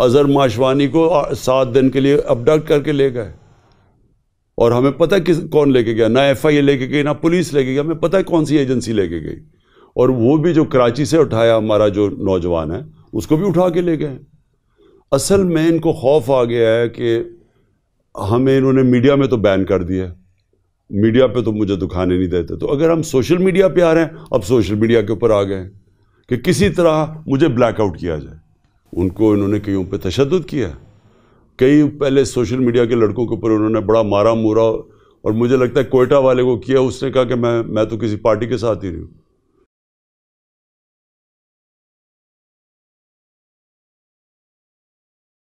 अज़हर माशवानी को सात दिन के लिए अपडक्ट करके ले गए और हमें पता किस कौन लेके गया ना एफ आई लेके गई ना पुलिस लेके गई हमें पता है कौन सी एजेंसी लेके गई और वो भी जो कराची से उठाया हमारा जो नौजवान है उसको भी उठा के ले गए असल में इनको खौफ आ गया है कि हमें इन्होंने मीडिया में तो बैन कर दिया मीडिया पे तो मुझे दुखाने नहीं देते तो अगर हम सोशल मीडिया पे आ रहे हैं अब सोशल मीडिया के ऊपर आ गए कि किसी तरह मुझे ब्लैकआउट किया जाए उनको इन्होंने कईयों पे तशद किया कई पहले सोशल मीडिया के लड़कों के ऊपर उन्होंने बड़ा मारा मूरा और मुझे लगता है कोयटा वाले को किया उसने कहा कि मैं मैं तो किसी पार्टी के साथ ही नहीं हूँ